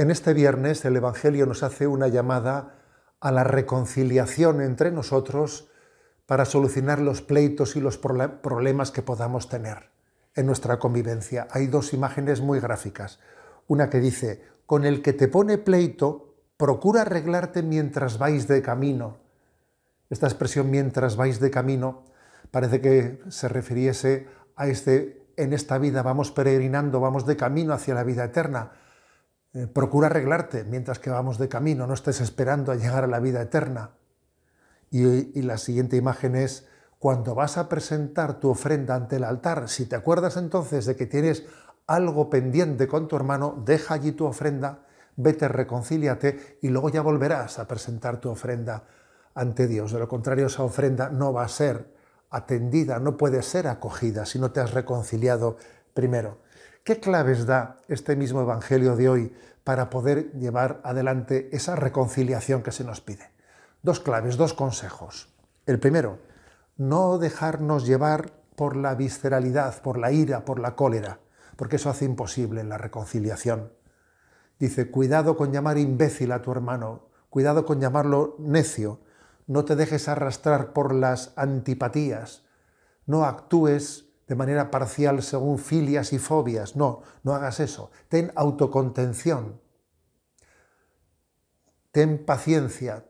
En este viernes el Evangelio nos hace una llamada a la reconciliación entre nosotros para solucionar los pleitos y los problemas que podamos tener en nuestra convivencia. Hay dos imágenes muy gráficas. Una que dice, con el que te pone pleito, procura arreglarte mientras vais de camino. Esta expresión mientras vais de camino parece que se refiriese a este, en esta vida vamos peregrinando, vamos de camino hacia la vida eterna eh, procura arreglarte mientras que vamos de camino, no estés esperando a llegar a la vida eterna. Y, y la siguiente imagen es cuando vas a presentar tu ofrenda ante el altar. Si te acuerdas entonces de que tienes algo pendiente con tu hermano, deja allí tu ofrenda, vete, reconcíliate y luego ya volverás a presentar tu ofrenda ante Dios. De lo contrario, esa ofrenda no va a ser atendida, no puede ser acogida si no te has reconciliado primero. ¿Qué claves da este mismo Evangelio de hoy para poder llevar adelante esa reconciliación que se nos pide? Dos claves, dos consejos. El primero, no dejarnos llevar por la visceralidad, por la ira, por la cólera, porque eso hace imposible la reconciliación. Dice, cuidado con llamar imbécil a tu hermano, cuidado con llamarlo necio, no te dejes arrastrar por las antipatías, no actúes de manera parcial según filias y fobias. No, no hagas eso. Ten autocontención. Ten paciencia.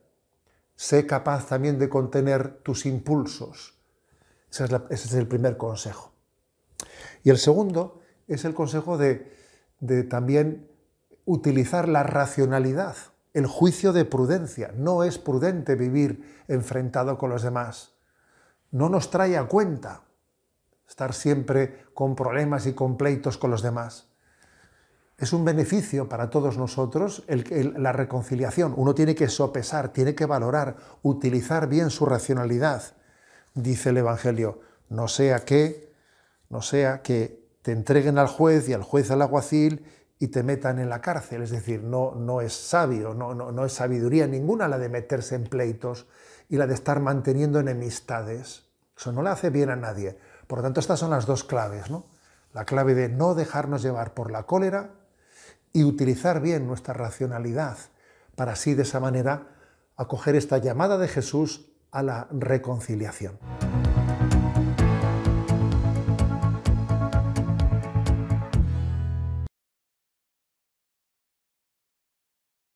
Sé capaz también de contener tus impulsos. Ese es, el primer consejo. Y el segundo es el consejo de, de también utilizar la racionalidad, el juicio de prudencia. No es prudente vivir enfrentado con los demás. No nos trae a cuenta estar siempre con problemas y con pleitos con los demás. Es un beneficio para todos nosotros la reconciliación. Uno tiene que sopesar, tiene que valorar, utilizar bien su racionalidad, dice el Evangelio. No sea que, no sea que te entreguen al juez y al juez al aguacil y te metan en la cárcel. Es decir, no, no es sabio, no, no, no es sabiduría ninguna la de meterse en pleitos y la de estar manteniendo enemistades. Eso no le hace bien a nadie. Por lo tanto, estas son las dos claves, La clave de no dejarnos llevar por la cólera y utilizar bien nuestra racionalidad para así de esa manera acoger esta llamada de Jesús a la reconciliación.